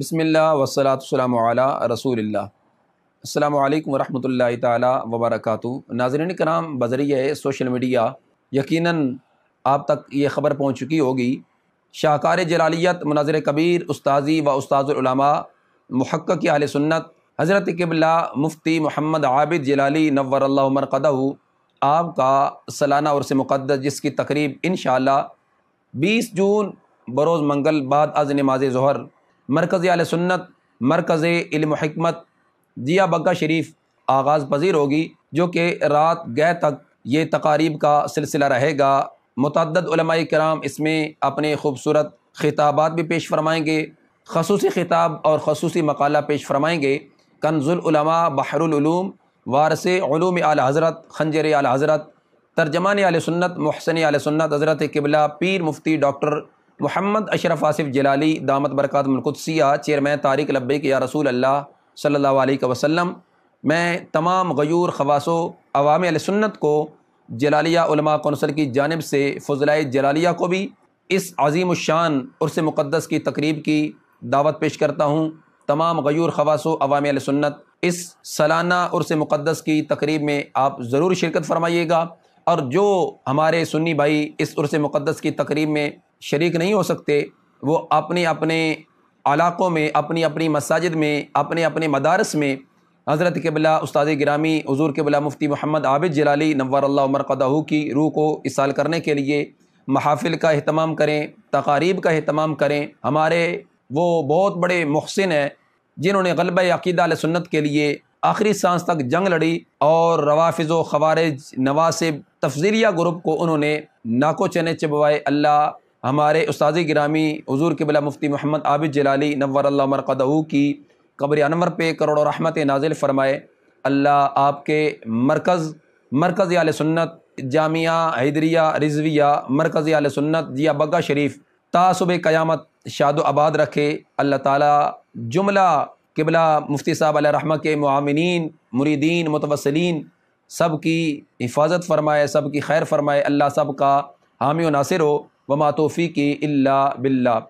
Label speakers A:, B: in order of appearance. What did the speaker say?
A: بسم اللہ والصلاة السلام علیہ رسول اللہ السلام علیکم ورحمۃ اللہ تعالی وبرکاتہ ناظرین کرام بذریعہ سوشل میڈیا یقیناً آپ تک یہ خبر پہنچ چکی ہوگی شاہکار جلالیت مناظر کبیر استاذی و استاذ العلماء محقق کی سنت حضرت قبلہ مفتی محمد عابد جلالی نور اللہ عمر آپ کا سالانہ مقدس جس کی تقریب انشاءاللہ بیس جون بروز منگل بعد از نماز ظہر مرکز علیہ سنت مرکز علم و حکمت ضیا بگا شریف آغاز پذیر ہوگی جو کہ رات گئے تک یہ تقاریب کا سلسلہ رہے گا متعدد علماء کرام اس میں اپنے خوبصورت خطابات بھی پیش فرمائیں گے خصوصی خطاب اور خصوصی مقالہ پیش فرمائیں گے کنز العلماء بحر العلوم وارث علوم اعلی حضرت خنجر اعلی حضرت ترجمان سنت محسن سنت حضرت قبلہ پیر مفتی ڈاکٹر محمد اشرف آصف جلالی دامت برکات ملکسیہ چیئرمین طارق کے یا رسول اللہ صلی اللہ علیہ وسلم میں تمام غیور خواص و عوام علیہ سنت کو جلالیہ علماء کونسل کی جانب سے فضلائے جلالیہ کو بھی اس عظیم الشان عرص مقدس کی تقریب کی دعوت پیش کرتا ہوں تمام غیور خواص و عوام سنت اس سالانہ عرس مقدس کی تقریب میں آپ ضرور شرکت فرمائیے گا اور جو ہمارے سنی بھائی اس عرص مقدس کی تقریب میں شریک نہیں ہو سکتے وہ اپنے اپنے علاقوں میں اپنی اپنی مساجد میں اپنے اپنے مدارس میں حضرت قبلہ استاد گرامی حضور قبلہ مفتی محمد عابد جلالی نور اللہ عمر قدہو کی روح کو اصال کرنے کے لیے محافل کا اہتمام کریں تقاریب کا اہتمام کریں ہمارے وہ بہت بڑے محسن ہیں جنہوں نے غلبہ عقیدہ علیہ سنت کے لیے آخری سانس تک جنگ لڑی اور روافظ و خوارج نواسب تفضیلیہ گروپ کو انہوں نے ناکو چنے چبوائے اللہ ہمارے استاذ گرامی حضور قبلہ مفتی محمد عابد جلالی نور اللہ مرقدہو کی قبر انور پہ کروڑ و رحمت نازل فرمائے اللہ آپ کے مرکز مرکز مرکزی سنت جامعہ حیدریہ رضویہ مرکز علیہ سنت ذیا بگا شریف تا صبح قیامت شاد و آباد رکھے اللہ تعالیٰ جملہ قبلہ مفتی صاحب علیہ رحمہ کے معامنین مریدین متوسلین سب کی حفاظت فرمائے سب کی خیر فرمائے اللہ سب کا حامی و ناصر ہو وما توفیقی اللہ باللہ